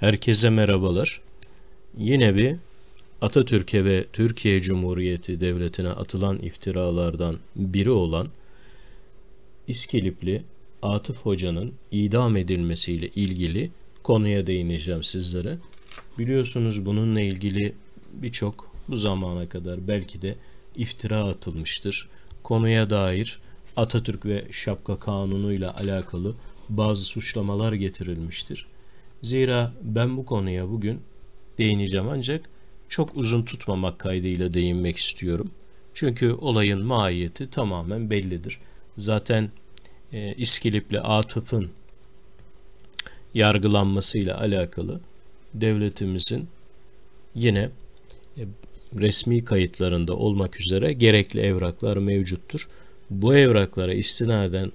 Herkese merhabalar. Yine bir Atatürk'e ve Türkiye Cumhuriyeti Devleti'ne atılan iftiralardan biri olan İskilipli Atıf Hoca'nın idam edilmesiyle ilgili konuya değineceğim sizlere. Biliyorsunuz bununla ilgili birçok bu zamana kadar belki de iftira atılmıştır. Konuya dair Atatürk ve Şapka Kanunu ile alakalı bazı suçlamalar getirilmiştir. Zira ben bu konuya bugün değineceğim ancak çok uzun tutmamak kaydıyla değinmek istiyorum. Çünkü olayın mahiyeti tamamen bellidir. Zaten e, İskilip'le Atıf'ın yargılanmasıyla alakalı devletimizin yine e, resmi kayıtlarında olmak üzere gerekli evraklar mevcuttur. Bu evraklara istinaden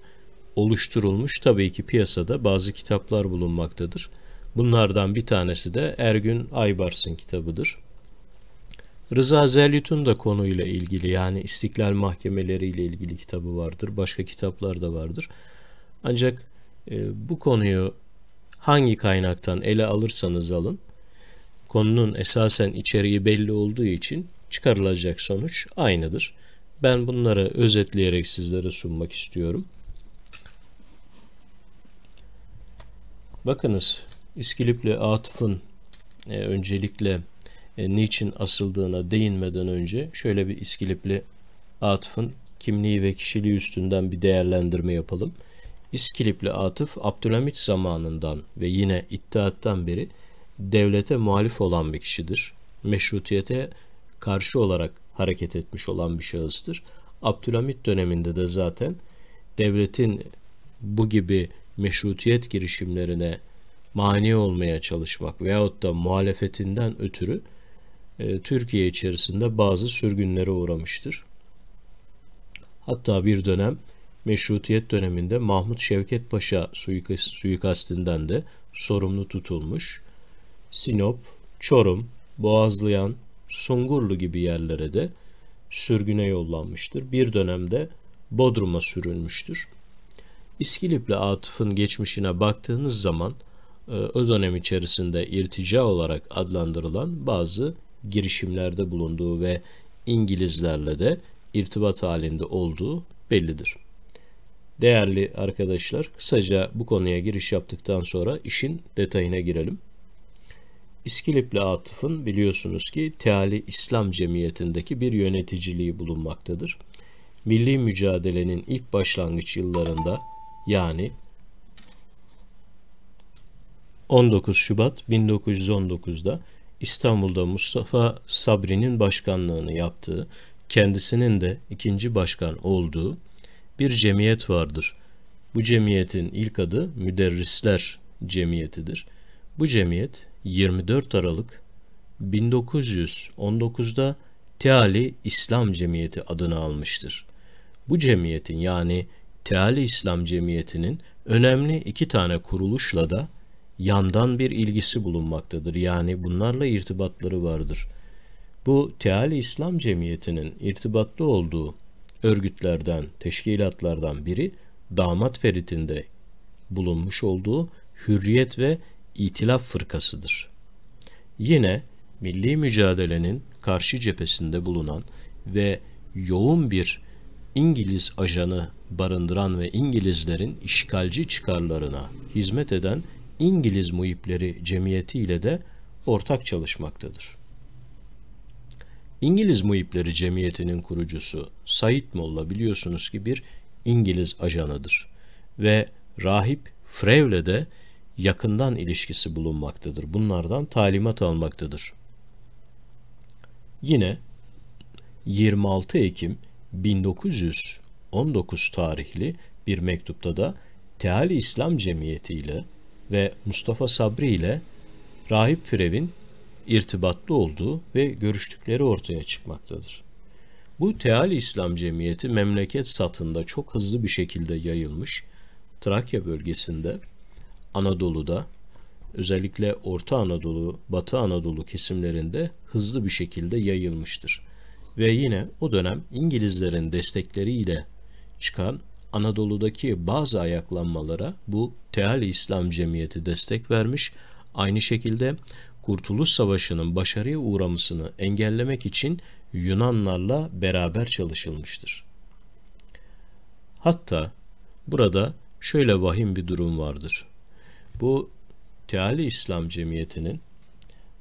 oluşturulmuş tabii ki piyasada bazı kitaplar bulunmaktadır. Bunlardan bir tanesi de Ergün Aybars'ın kitabıdır. Rıza Zelyut'un da konuyla ilgili yani istiklal mahkemeleri ile ilgili kitabı vardır. Başka kitaplar da vardır. Ancak e, bu konuyu hangi kaynaktan ele alırsanız alın, konunun esasen içeriği belli olduğu için çıkarılacak sonuç aynıdır. Ben bunları özetleyerek sizlere sunmak istiyorum. Bakınız İskilipli Atıf'ın e, öncelikle e, niçin asıldığına değinmeden önce şöyle bir İskilipli Atıf'ın kimliği ve kişiliği üstünden bir değerlendirme yapalım. İskilipli Atıf Abdülhamit zamanından ve yine İttihat'tan beri devlete muhalif olan bir kişidir. Meşrutiyete karşı olarak hareket etmiş olan bir şahıstır. Abdülhamit döneminde de zaten devletin bu gibi meşrutiyet girişimlerine mani olmaya çalışmak veyahut da muhalefetinden ötürü e, Türkiye içerisinde bazı sürgünlere uğramıştır. Hatta bir dönem Meşrutiyet döneminde Mahmut Şevket Paşa suikast, suikastinden de sorumlu tutulmuş. Sinop, Çorum, Boğazlıyan, Sungurlu gibi yerlere de sürgüne yollanmıştır. Bir dönemde Bodrum'a sürülmüştür. İskilipli Atıf'ın geçmişine baktığınız zaman e, öz dönem içerisinde irtica olarak adlandırılan bazı girişimlerde bulunduğu ve İngilizlerle de irtibat halinde olduğu bellidir. Değerli arkadaşlar, kısaca bu konuya giriş yaptıktan sonra işin detayına girelim. İskilipli Atıf'ın biliyorsunuz ki Teali İslam Cemiyeti'ndeki bir yöneticiliği bulunmaktadır. Milli mücadelenin ilk başlangıç yıllarında yani 19 Şubat 1919'da İstanbul'da Mustafa Sabri'nin başkanlığını yaptığı, kendisinin de ikinci başkan olduğu bir cemiyet vardır. Bu cemiyetin ilk adı Müderrisler Cemiyetidir. Bu cemiyet 24 Aralık 1919'da Teali İslam Cemiyeti adını almıştır. Bu cemiyetin yani Teali İslam Cemiyeti'nin önemli iki tane kuruluşla da yandan bir ilgisi bulunmaktadır. Yani bunlarla irtibatları vardır. Bu Teali İslam Cemiyeti'nin irtibatlı olduğu örgütlerden, teşkilatlardan biri damat feritinde bulunmuş olduğu Hürriyet ve İtilaf Fırkası'dır. Yine milli mücadelenin karşı cephesinde bulunan ve yoğun bir İngiliz ajanı barındıran ve İngilizlerin işgalci çıkarlarına hizmet eden İngiliz Muhipleri Cemiyeti ile de ortak çalışmaktadır. İngiliz Muhipleri Cemiyeti'nin kurucusu Said Molla biliyorsunuz ki bir İngiliz ajanıdır ve rahip Frevle de yakından ilişkisi bulunmaktadır. Bunlardan talimat almaktadır. Yine 26 Ekim 1919 tarihli bir mektupta da Teali İslam Cemiyeti ile ve Mustafa Sabri ile Rahip Firev'in irtibatlı olduğu ve görüştükleri ortaya çıkmaktadır. Bu Teal İslam Cemiyeti memleket satında çok hızlı bir şekilde yayılmış, Trakya bölgesinde, Anadolu'da, özellikle Orta Anadolu, Batı Anadolu kesimlerinde hızlı bir şekilde yayılmıştır. Ve yine o dönem İngilizlerin destekleriyle çıkan Anadolu'daki bazı ayaklanmalara bu Teali İslam Cemiyeti destek vermiş. Aynı şekilde Kurtuluş Savaşı'nın başarıya uğramasını engellemek için Yunanlarla beraber çalışılmıştır. Hatta burada şöyle vahim bir durum vardır. Bu Teali İslam Cemiyeti'nin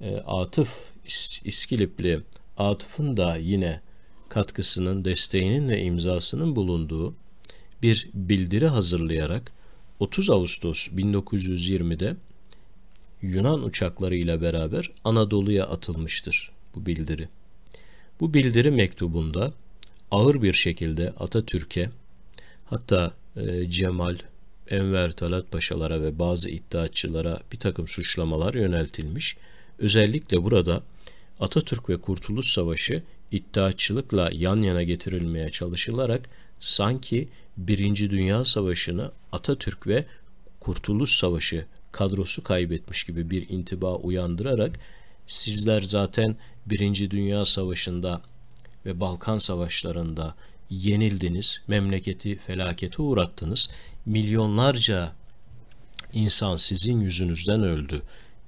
e, Atıf İs İskilipli Atıf'ın da yine katkısının, desteğinin ve imzasının bulunduğu bir bildiri hazırlayarak 30 Ağustos 1920'de Yunan uçaklarıyla beraber Anadolu'ya atılmıştır bu bildiri. Bu bildiri mektubunda ağır bir şekilde Atatürk'e hatta e, Cemal, Enver Talat Paşalara ve bazı iddiatçılara bir takım suçlamalar yöneltilmiş. Özellikle burada Atatürk ve Kurtuluş Savaşı iddiaçılıkla yan yana getirilmeye çalışılarak sanki Birinci Dünya Savaşı'nı Atatürk ve Kurtuluş Savaşı kadrosu kaybetmiş gibi bir intiba uyandırarak sizler zaten Birinci Dünya Savaşı'nda ve Balkan Savaşları'nda yenildiniz, memleketi felakete uğrattınız, milyonlarca insan sizin yüzünüzden öldü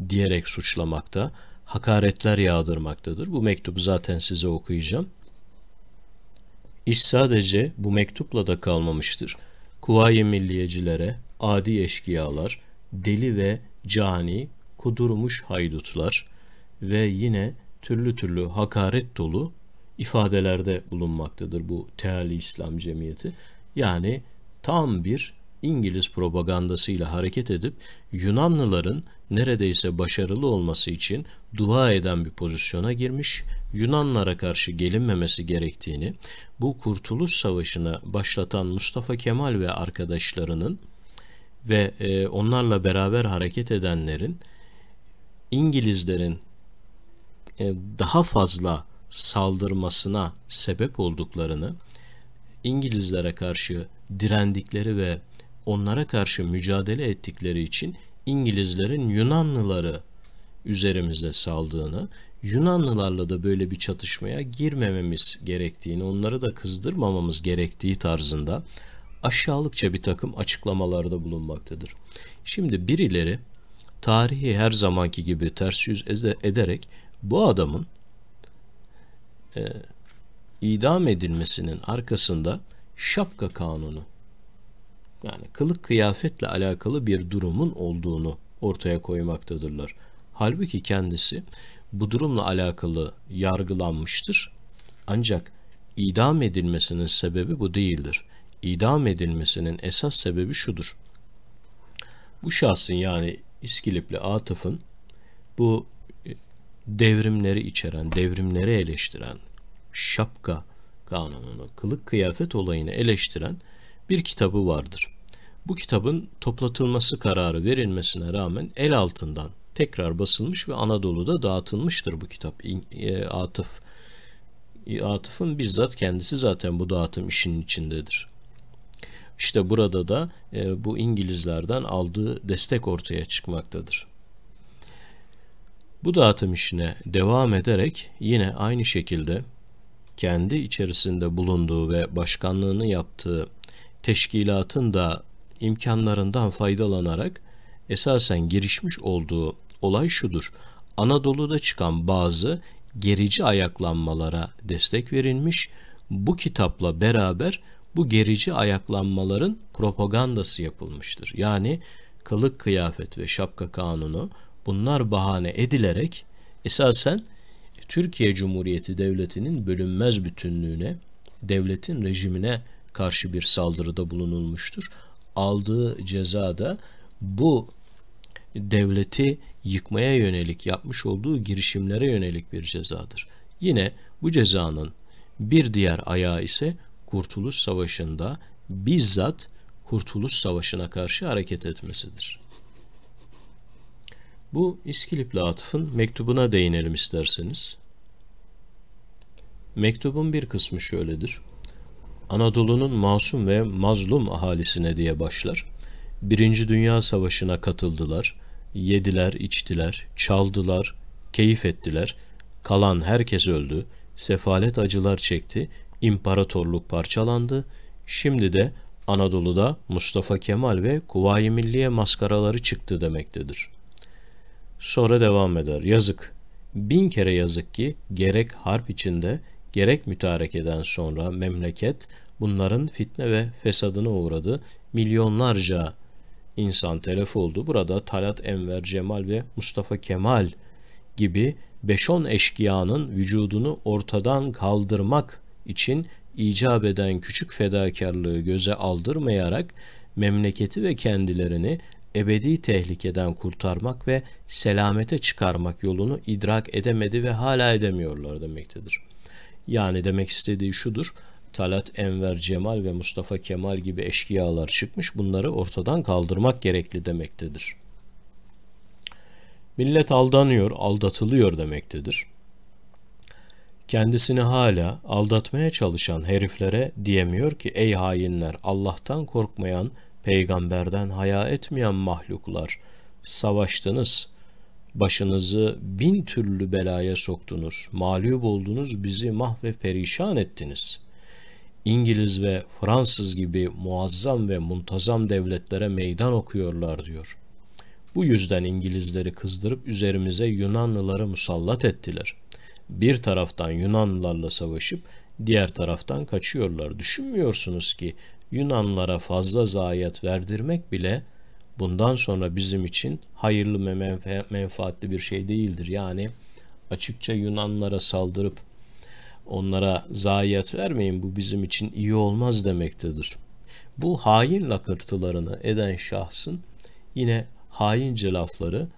diyerek suçlamakta, hakaretler yağdırmaktadır. Bu mektubu zaten size okuyacağım. İş sadece bu mektupla da kalmamıştır. Kuvayi milliyecilere, adi eşkıyalar, deli ve cani, kudurmuş haydutlar ve yine türlü türlü hakaret dolu ifadelerde bulunmaktadır bu Teali İslam Cemiyeti. Yani tam bir İngiliz propagandasıyla hareket edip Yunanlıların neredeyse başarılı olması için dua eden bir pozisyona girmiş, Yunanlara karşı gelinmemesi gerektiğini, bu Kurtuluş Savaşı'na başlatan Mustafa Kemal ve arkadaşlarının ve e, onlarla beraber hareket edenlerin İngilizlerin e, daha fazla saldırmasına sebep olduklarını, İngilizlere karşı direndikleri ve onlara karşı mücadele ettikleri için İngilizlerin Yunanlıları üzerimize saldığını, Yunanlılarla da böyle bir çatışmaya girmememiz gerektiğini, onları da kızdırmamamız gerektiği tarzında aşağılıkça bir takım açıklamalarda bulunmaktadır. Şimdi birileri tarihi her zamanki gibi ters yüz ederek bu adamın e, idam edilmesinin arkasında şapka kanunu yani kılık kıyafetle alakalı bir durumun olduğunu ortaya koymaktadırlar. Halbuki kendisi bu durumla alakalı yargılanmıştır. Ancak idam edilmesinin sebebi bu değildir. İdam edilmesinin esas sebebi şudur. Bu şahsın yani İskilipli Atıf'ın bu e, devrimleri içeren, devrimleri eleştiren, şapka kanununu, kılık kıyafet olayını eleştiren bir kitabı vardır. Bu kitabın toplatılması kararı verilmesine rağmen el altından tekrar basılmış ve Anadolu'da dağıtılmıştır bu kitap. E, Atıf e, Atıf'ın bizzat kendisi zaten bu dağıtım işinin içindedir. İşte burada da e, bu İngilizlerden aldığı destek ortaya çıkmaktadır. Bu dağıtım işine devam ederek yine aynı şekilde kendi içerisinde bulunduğu ve başkanlığını yaptığı teşkilatın da imkanlarından faydalanarak esasen girişmiş olduğu olay şudur. Anadolu'da çıkan bazı gerici ayaklanmalara destek verilmiş. Bu kitapla beraber bu gerici ayaklanmaların propagandası yapılmıştır. Yani kılık kıyafet ve şapka kanunu bunlar bahane edilerek esasen Türkiye Cumhuriyeti Devleti'nin bölünmez bütünlüğüne, devletin rejimine karşı bir saldırıda bulunulmuştur. Aldığı ceza da bu devleti yıkmaya yönelik yapmış olduğu girişimlere yönelik bir cezadır. Yine bu cezanın bir diğer ayağı ise Kurtuluş Savaşı'nda bizzat Kurtuluş Savaşı'na karşı hareket etmesidir. Bu İskilipli Atıf'ın mektubuna değinelim isterseniz. Mektubun bir kısmı şöyledir. Anadolu'nun masum ve mazlum ahalisine diye başlar. Birinci Dünya Savaşı'na katıldılar, yediler, içtiler, çaldılar, keyif ettiler, kalan herkes öldü, sefalet acılar çekti, imparatorluk parçalandı, şimdi de Anadolu'da Mustafa Kemal ve Kuvayi Milliye maskaraları çıktı demektedir. Sonra devam eder, yazık, bin kere yazık ki gerek harp içinde, Gerek mütarekeden sonra memleket bunların fitne ve fesadına uğradı. Milyonlarca insan telef oldu. Burada Talat Enver Cemal ve Mustafa Kemal gibi 5-10 eşkıyanın vücudunu ortadan kaldırmak için icap eden küçük fedakarlığı göze aldırmayarak memleketi ve kendilerini ebedi tehlikeden kurtarmak ve selamete çıkarmak yolunu idrak edemedi ve hala edemiyorlar demektedir. Yani demek istediği şudur. Talat Enver Cemal ve Mustafa Kemal gibi eşkıyalar çıkmış bunları ortadan kaldırmak gerekli demektedir. Millet aldanıyor, aldatılıyor demektedir. Kendisini hala aldatmaya çalışan heriflere diyemiyor ki ey hainler Allah'tan korkmayan, peygamberden haya etmeyen mahluklar savaştınız.'' Başınızı bin türlü belaya soktunuz, mağlup oldunuz, bizi mahve perişan ettiniz. İngiliz ve Fransız gibi muazzam ve muntazam devletlere meydan okuyorlar diyor. Bu yüzden İngilizleri kızdırıp üzerimize Yunanlıları musallat ettiler. Bir taraftan Yunanlılarla savaşıp diğer taraftan kaçıyorlar. Düşünmüyorsunuz ki Yunanlara fazla zayiat verdirmek bile bundan sonra bizim için hayırlı ve menfaatli bir şey değildir. Yani açıkça Yunanlara saldırıp onlara zayiat vermeyin bu bizim için iyi olmaz demektedir. Bu hain lakırtılarını eden şahsın yine haince lafları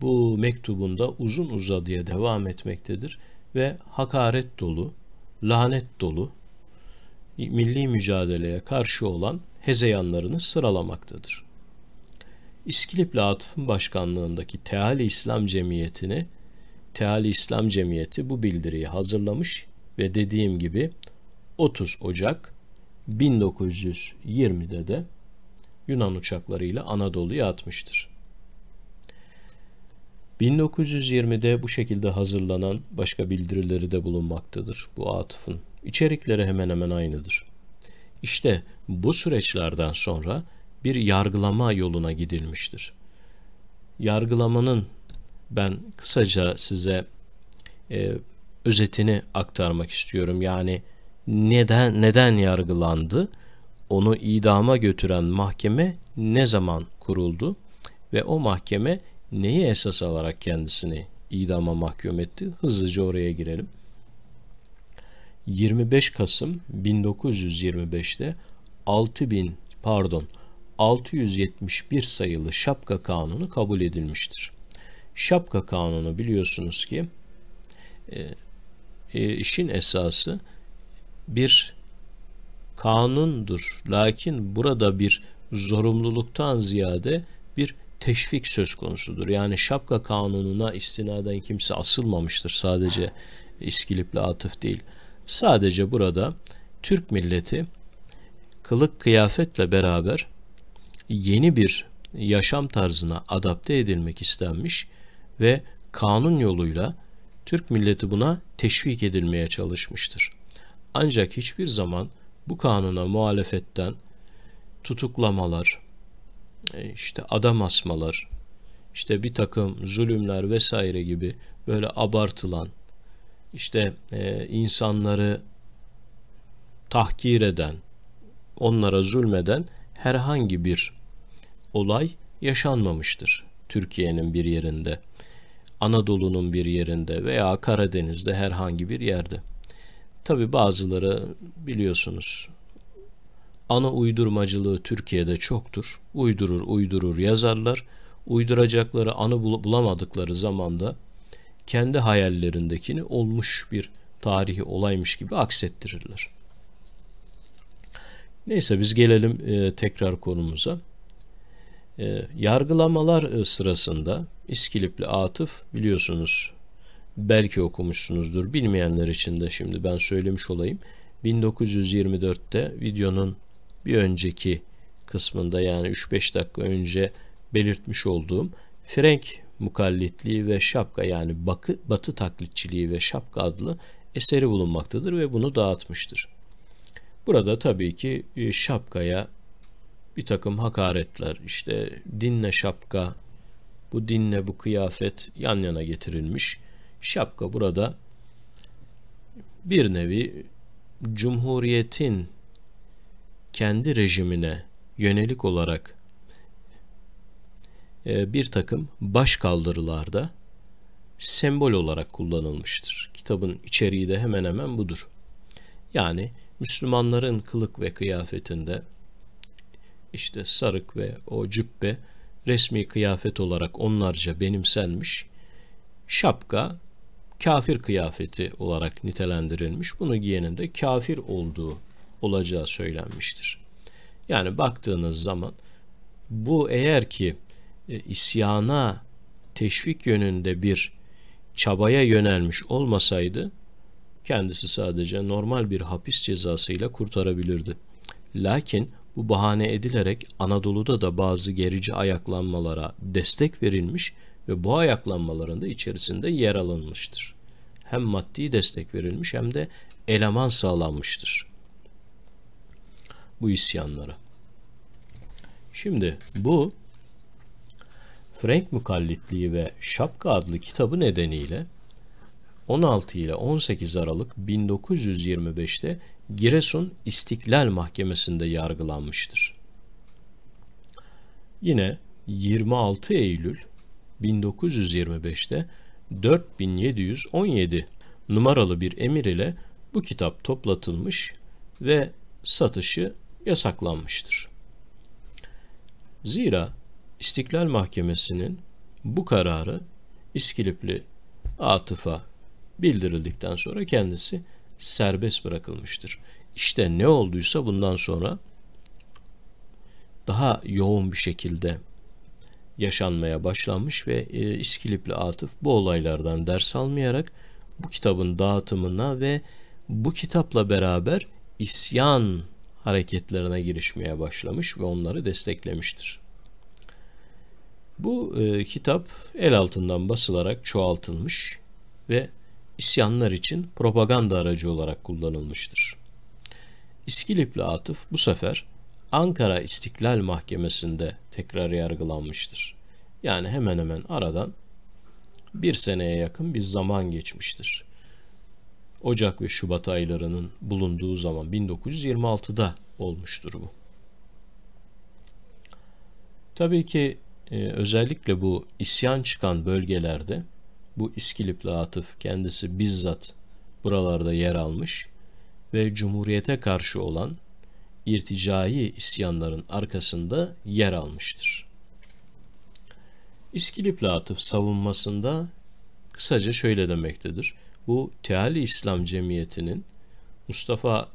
bu mektubunda uzun uzadıya devam etmektedir ve hakaret dolu, lanet dolu milli mücadeleye karşı olan hezeyanlarını sıralamaktadır. İskilipli Atıf'ın başkanlığındaki Teali İslam Cemiyeti'ni Teali İslam Cemiyeti bu bildiriyi hazırlamış ve dediğim gibi 30 Ocak 1920'de de Yunan uçaklarıyla Anadolu'ya atmıştır. 1920'de bu şekilde hazırlanan başka bildirileri de bulunmaktadır bu atıfın. İçerikleri hemen hemen aynıdır. İşte bu süreçlerden sonra bir yargılama yoluna gidilmiştir. Yargılamanın ben kısaca size e, özetini aktarmak istiyorum. Yani neden neden yargılandı? Onu idama götüren mahkeme ne zaman kuruldu ve o mahkeme neyi esas alarak kendisini idama mahkum etti? Hızlıca oraya girelim. 25 Kasım 1925'te 6000 pardon 671 sayılı şapka kanunu kabul edilmiştir. Şapka kanunu biliyorsunuz ki e, e, işin esası bir kanundur. Lakin burada bir zorunluluktan ziyade bir teşvik söz konusudur. Yani şapka kanununa istinaden kimse asılmamıştır sadece iskilipli Atıf değil. Sadece burada Türk milleti kılık kıyafetle beraber yeni bir yaşam tarzına adapte edilmek istenmiş ve kanun yoluyla Türk milleti buna teşvik edilmeye çalışmıştır. Ancak hiçbir zaman bu kanuna muhalefetten tutuklamalar, e, işte adam asmalar, işte bir takım zulümler vesaire gibi böyle abartılan, işte e, insanları tahkir eden, onlara zulmeden herhangi bir olay yaşanmamıştır Türkiye'nin bir yerinde. Anadolu'nun bir yerinde veya Karadeniz'de herhangi bir yerde. Tabi bazıları biliyorsunuz ana uydurmacılığı Türkiye'de çoktur. Uydurur uydurur yazarlar. Uyduracakları anı bulamadıkları zamanda kendi hayallerindekini olmuş bir tarihi olaymış gibi aksettirirler. Neyse biz gelelim e, tekrar konumuza. E, yargılamalar e, sırasında İskilipli Atıf biliyorsunuz belki okumuşsunuzdur bilmeyenler için de şimdi ben söylemiş olayım. 1924'te videonun bir önceki kısmında yani 3-5 dakika önce belirtmiş olduğum Frank mukallitliği ve şapka yani bakı, batı taklitçiliği ve şapka adlı eseri bulunmaktadır ve bunu dağıtmıştır. Burada tabii ki e, şapkaya bir takım hakaretler işte dinle şapka bu dinle bu kıyafet yan yana getirilmiş. Şapka burada bir nevi cumhuriyetin kendi rejimine yönelik olarak e, bir takım baş kaldırılarda sembol olarak kullanılmıştır. Kitabın içeriği de hemen hemen budur. Yani Müslümanların kılık ve kıyafetinde işte sarık ve o cübbe resmi kıyafet olarak onlarca benimsenmiş. Şapka kafir kıyafeti olarak nitelendirilmiş. Bunu giyenin de kafir olduğu olacağı söylenmiştir. Yani baktığınız zaman bu eğer ki e, isyana teşvik yönünde bir çabaya yönelmiş olmasaydı kendisi sadece normal bir hapis cezasıyla kurtarabilirdi. Lakin bu bahane edilerek Anadolu'da da bazı gerici ayaklanmalara destek verilmiş ve bu ayaklanmaların da içerisinde yer alınmıştır. Hem maddi destek verilmiş hem de eleman sağlanmıştır bu isyanlara. Şimdi bu Frank mukallitliği ve şapka adlı kitabı nedeniyle 16 ile 18 Aralık 1925'te Giresun İstiklal Mahkemesi'nde yargılanmıştır. Yine 26 Eylül 1925'te 4717 numaralı bir emir ile bu kitap toplatılmış ve satışı yasaklanmıştır. Zira İstiklal Mahkemesi'nin bu kararı İskilipli Atıf'a bildirildikten sonra kendisi serbest bırakılmıştır. İşte ne olduysa bundan sonra daha yoğun bir şekilde yaşanmaya başlanmış ve e, İskilipli Atıf bu olaylardan ders almayarak bu kitabın dağıtımına ve bu kitapla beraber isyan hareketlerine girişmeye başlamış ve onları desteklemiştir. Bu e, kitap el altından basılarak çoğaltılmış ve isyanlar için propaganda aracı olarak kullanılmıştır. İskilipli Atıf bu sefer Ankara İstiklal Mahkemesi'nde tekrar yargılanmıştır. Yani hemen hemen aradan bir seneye yakın bir zaman geçmiştir. Ocak ve Şubat aylarının bulunduğu zaman 1926'da olmuştur bu. Tabii ki e, özellikle bu isyan çıkan bölgelerde bu İskilipli Atıf kendisi bizzat buralarda yer almış ve Cumhuriyete karşı olan irticai isyanların arkasında yer almıştır. İskilipli Atıf savunmasında kısaca şöyle demektedir. Bu Teali İslam Cemiyeti'nin Mustafa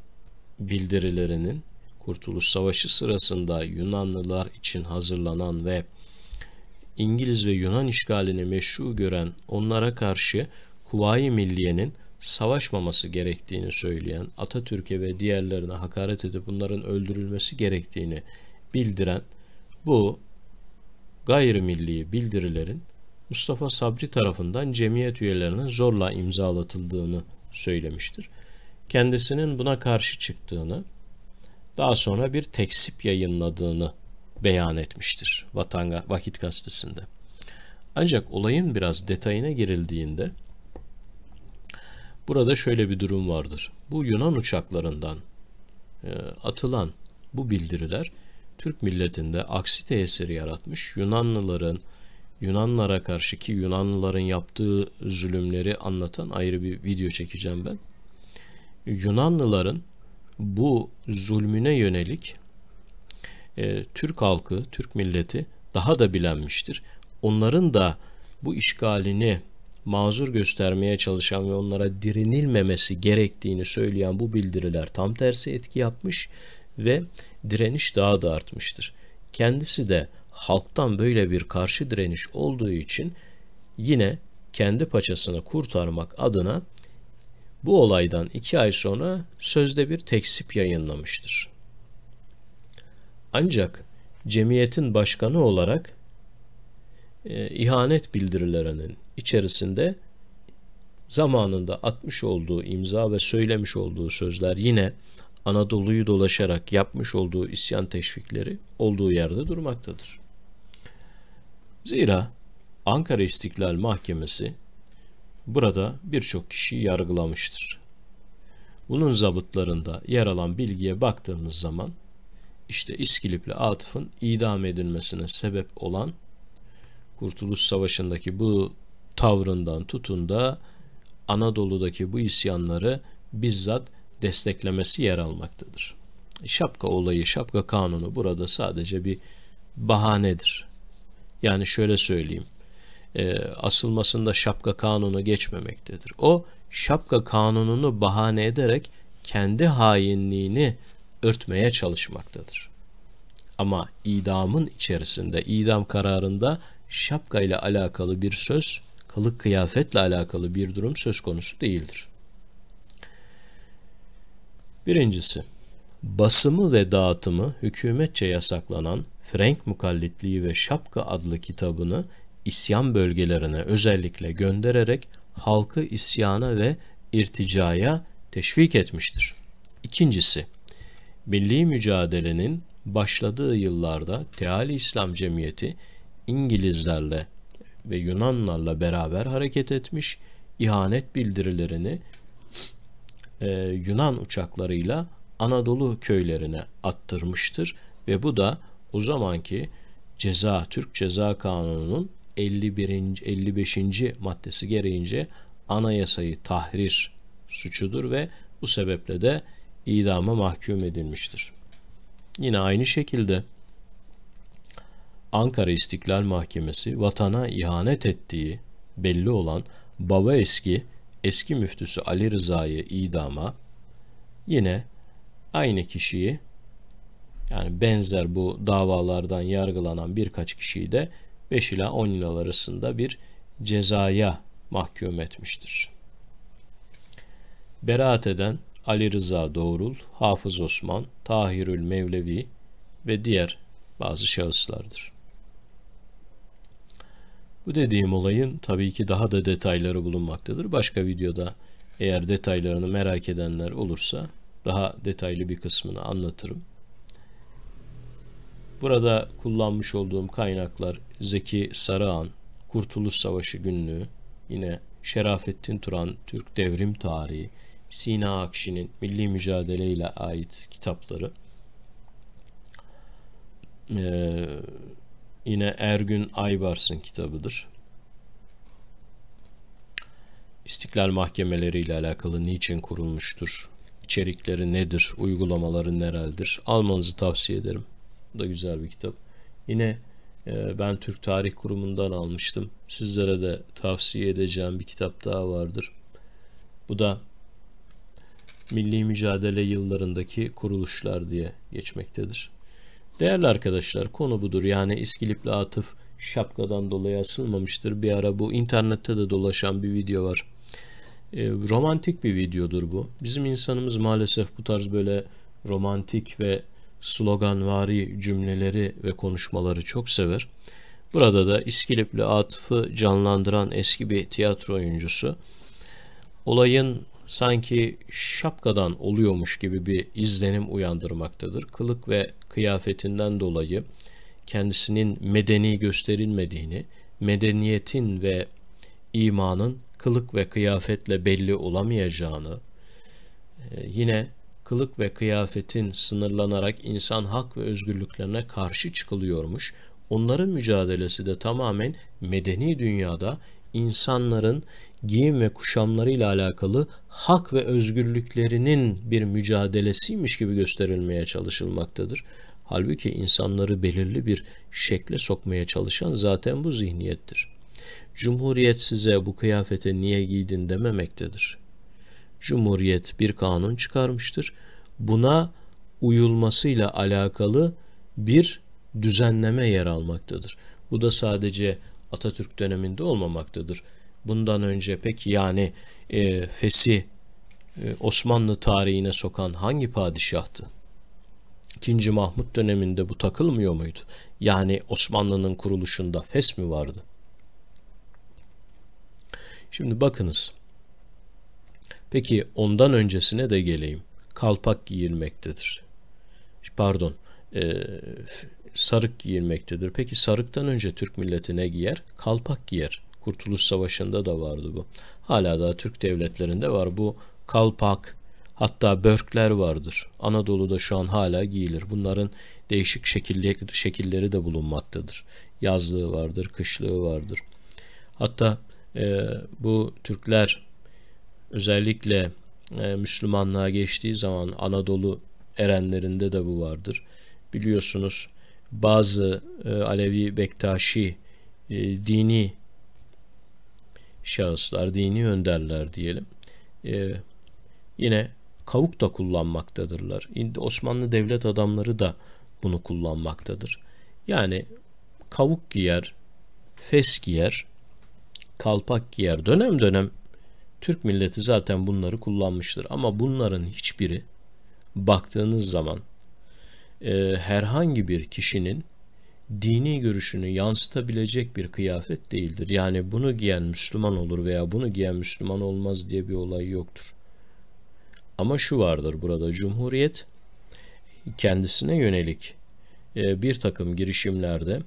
bildirilerinin Kurtuluş Savaşı sırasında Yunanlılar için hazırlanan ve İngiliz ve Yunan işgalini meşru gören onlara karşı Kuvayi Milliye'nin savaşmaması gerektiğini söyleyen, Atatürk'e ve diğerlerine hakaret edip bunların öldürülmesi gerektiğini bildiren bu gayrimilli bildirilerin Mustafa Sabri tarafından cemiyet üyelerine zorla imzalatıldığını söylemiştir. Kendisinin buna karşı çıktığını, daha sonra bir teksip yayınladığını beyan etmiştir Vatan Vakit Gazetesi'nde. Ancak olayın biraz detayına girildiğinde burada şöyle bir durum vardır. Bu Yunan uçaklarından e, atılan bu bildiriler Türk milletinde aksi tesiri yaratmış. Yunanlıların Yunanlara karşı ki Yunanlıların yaptığı zulümleri anlatan ayrı bir video çekeceğim ben. Yunanlıların bu zulmüne yönelik e, Türk halkı, Türk milleti daha da bilenmiştir. Onların da bu işgalini mazur göstermeye çalışan ve onlara direnilmemesi gerektiğini söyleyen bu bildiriler tam tersi etki yapmış ve direniş daha da artmıştır. Kendisi de halktan böyle bir karşı direniş olduğu için yine kendi paçasını kurtarmak adına bu olaydan iki ay sonra sözde bir teksip yayınlamıştır. Ancak cemiyetin başkanı olarak e, ihanet bildirilerinin içerisinde zamanında atmış olduğu imza ve söylemiş olduğu sözler yine Anadolu'yu dolaşarak yapmış olduğu isyan teşvikleri olduğu yerde durmaktadır. Zira Ankara İstiklal Mahkemesi burada birçok kişiyi yargılamıştır. Bunun zabıtlarında yer alan bilgiye baktığımız zaman işte İskilipli Atıf'ın idam edilmesine sebep olan Kurtuluş Savaşı'ndaki bu tavrından tutun da Anadolu'daki bu isyanları bizzat desteklemesi yer almaktadır. Şapka olayı, şapka kanunu burada sadece bir bahanedir. Yani şöyle söyleyeyim, e, asılmasında şapka kanunu geçmemektedir. O şapka kanununu bahane ederek kendi hainliğini örtmeye çalışmaktadır. Ama idamın içerisinde, idam kararında şapka ile alakalı bir söz, kılık kıyafetle alakalı bir durum söz konusu değildir. Birincisi, basımı ve dağıtımı hükümetçe yasaklanan Frank Mukallitliği ve Şapka adlı kitabını isyan bölgelerine özellikle göndererek halkı isyana ve irticaya teşvik etmiştir. İkincisi, Milli mücadelenin başladığı yıllarda Teali İslam Cemiyeti İngilizlerle ve Yunanlarla beraber hareket etmiş, ihanet bildirilerini e, Yunan uçaklarıyla Anadolu köylerine attırmıştır ve bu da o zamanki ceza Türk Ceza Kanunu'nun 51. 55. maddesi gereğince anayasayı tahrir suçudur ve bu sebeple de idama mahkum edilmiştir. Yine aynı şekilde Ankara İstiklal Mahkemesi vatana ihanet ettiği belli olan Baba Eski eski müftüsü Ali Rıza'yı idama yine aynı kişiyi yani benzer bu davalardan yargılanan birkaç kişiyi de 5 ila 10 yıl arasında bir cezaya mahkum etmiştir. Beraat eden Ali Rıza Doğrul, Hafız Osman, Tahirül Mevlevi ve diğer bazı şahıslardır. Bu dediğim olayın tabii ki daha da detayları bulunmaktadır. Başka videoda eğer detaylarını merak edenler olursa daha detaylı bir kısmını anlatırım. Burada kullanmış olduğum kaynaklar Zeki Sarıhan, Kurtuluş Savaşı Günlüğü, yine Şerafettin Turan, Türk Devrim Tarihi, Sina Akşi'nin Milli Mücadele ile ait kitapları. Ee, yine Ergün Aybars'ın kitabıdır. İstiklal mahkemeleri ile alakalı niçin kurulmuştur? İçerikleri nedir? Uygulamaları nereldir? Almanızı tavsiye ederim. Bu da güzel bir kitap. Yine e, ben Türk Tarih Kurumu'ndan almıştım. Sizlere de tavsiye edeceğim bir kitap daha vardır. Bu da milli mücadele yıllarındaki kuruluşlar diye geçmektedir. Değerli arkadaşlar konu budur. Yani İskilipli Atıf şapkadan dolayı asılmamıştır. Bir ara bu internette de dolaşan bir video var. E, romantik bir videodur bu. Bizim insanımız maalesef bu tarz böyle romantik ve sloganvari cümleleri ve konuşmaları çok sever. Burada da İskilipli Atıf'ı canlandıran eski bir tiyatro oyuncusu olayın sanki şapkadan oluyormuş gibi bir izlenim uyandırmaktadır. Kılık ve kıyafetinden dolayı kendisinin medeni gösterilmediğini, medeniyetin ve imanın kılık ve kıyafetle belli olamayacağını, e, yine kılık ve kıyafetin sınırlanarak insan hak ve özgürlüklerine karşı çıkılıyormuş. Onların mücadelesi de tamamen medeni dünyada insanların giyim ve kuşamlarıyla alakalı hak ve özgürlüklerinin bir mücadelesiymiş gibi gösterilmeye çalışılmaktadır. Halbuki insanları belirli bir şekle sokmaya çalışan zaten bu zihniyettir. Cumhuriyet size bu kıyafete niye giydin dememektedir. Cumhuriyet bir kanun çıkarmıştır. Buna uyulmasıyla alakalı bir düzenleme yer almaktadır. Bu da sadece Atatürk döneminde olmamaktadır. Bundan önce peki yani e, Fes'i e, Osmanlı tarihine sokan hangi padişahtı? İkinci Mahmut döneminde bu takılmıyor muydu? Yani Osmanlı'nın kuruluşunda Fes mi vardı? Şimdi bakınız. Peki ondan öncesine de geleyim. Kalpak giyilmektedir. Pardon. E, sarık giyilmektedir. Peki sarıktan önce Türk milleti ne giyer? Kalpak giyer. Kurtuluş Savaşı'nda da vardı bu. Hala da Türk devletlerinde var bu kalpak, hatta börkler vardır. Anadolu'da şu an hala giyilir. Bunların değişik şekilleri de bulunmaktadır. Yazlığı vardır, kışlığı vardır. Hatta e, bu Türkler özellikle e, Müslümanlığa geçtiği zaman Anadolu erenlerinde de bu vardır. Biliyorsunuz bazı e, Alevi Bektaşi e, dini şahıslar, dini önderler diyelim. E, yine kavuk da kullanmaktadırlar. Osmanlı devlet adamları da bunu kullanmaktadır. Yani kavuk giyer, fes giyer, kalpak giyer. Dönem dönem Türk milleti zaten bunları kullanmıştır. Ama bunların hiçbiri baktığınız zaman e, herhangi bir kişinin dini görüşünü yansıtabilecek bir kıyafet değildir. Yani bunu giyen Müslüman olur veya bunu giyen Müslüman olmaz diye bir olay yoktur. Ama şu vardır burada Cumhuriyet kendisine yönelik e, bir takım girişimlerde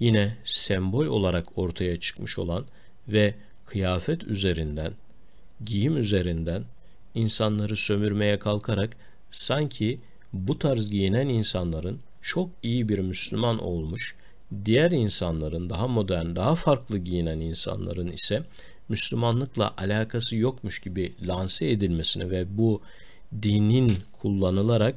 yine sembol olarak ortaya çıkmış olan ve kıyafet üzerinden, giyim üzerinden insanları sömürmeye kalkarak sanki bu tarz giyinen insanların çok iyi bir Müslüman olmuş, diğer insanların daha modern, daha farklı giyinen insanların ise Müslümanlıkla alakası yokmuş gibi lanse edilmesine ve bu dinin kullanılarak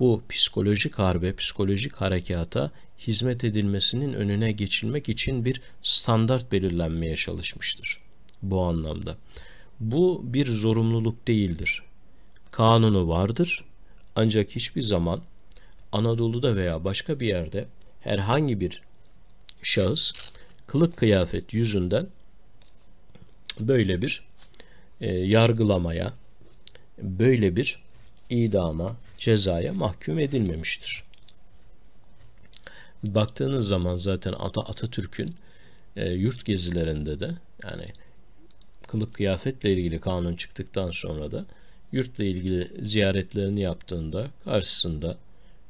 bu psikolojik harbe, psikolojik harekata hizmet edilmesinin önüne geçilmek için bir standart belirlenmeye çalışmıştır bu anlamda. Bu bir zorunluluk değildir. Kanunu vardır ancak hiçbir zaman Anadolu'da veya başka bir yerde herhangi bir şahıs kılık kıyafet yüzünden böyle bir e, yargılamaya, böyle bir idama, cezaya mahkum edilmemiştir. Baktığınız zaman zaten Atatürk'ün e, yurt gezilerinde de yani kılık kıyafetle ilgili kanun çıktıktan sonra da yurtla ilgili ziyaretlerini yaptığında karşısında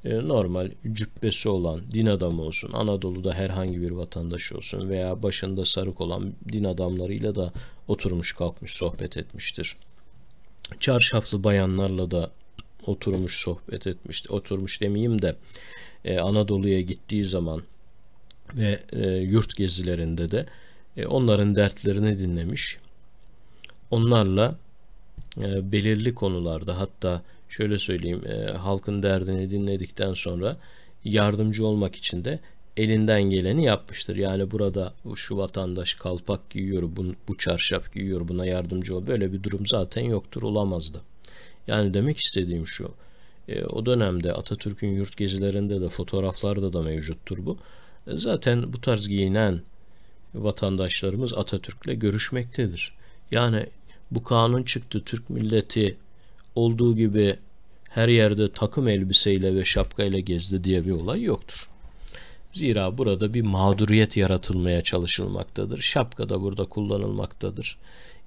e, normal cübbesi olan din adamı olsun, Anadolu'da herhangi bir vatandaş olsun veya başında sarık olan din adamlarıyla da oturmuş kalkmış sohbet etmiştir. Çarşaflı bayanlarla da oturmuş sohbet etmiştir. Oturmuş demeyeyim de e, Anadolu'ya gittiği zaman ve e, yurt gezilerinde de onların dertlerini dinlemiş. Onlarla e, belirli konularda hatta şöyle söyleyeyim e, halkın derdini dinledikten sonra yardımcı olmak için de elinden geleni yapmıştır. Yani burada şu vatandaş kalpak giyiyor, bu, bu çarşaf giyiyor, buna yardımcı ol. Böyle bir durum zaten yoktur, olamazdı. Yani demek istediğim şu. E, o dönemde Atatürk'ün yurt gezilerinde de fotoğraflarda da mevcuttur bu. E, zaten bu tarz giyinen vatandaşlarımız Atatürk'le görüşmektedir. Yani bu kanun çıktı Türk milleti olduğu gibi her yerde takım elbiseyle ve şapkayla gezdi diye bir olay yoktur. Zira burada bir mağduriyet yaratılmaya çalışılmaktadır. Şapka da burada kullanılmaktadır.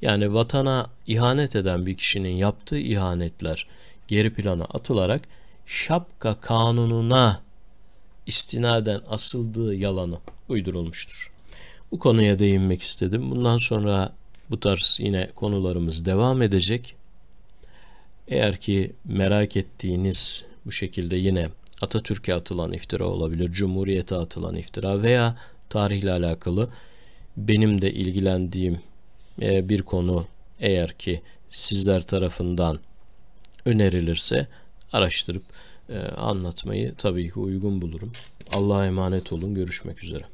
Yani vatana ihanet eden bir kişinin yaptığı ihanetler geri plana atılarak şapka kanununa istinaden asıldığı yalanı uydurulmuştur. Bu konuya değinmek istedim. Bundan sonra bu tarz yine konularımız devam edecek. Eğer ki merak ettiğiniz bu şekilde yine Atatürk'e atılan iftira olabilir, Cumhuriyete atılan iftira veya tarihle alakalı benim de ilgilendiğim e, bir konu eğer ki sizler tarafından önerilirse araştırıp e, anlatmayı tabii ki uygun bulurum. Allah'a emanet olun. Görüşmek üzere.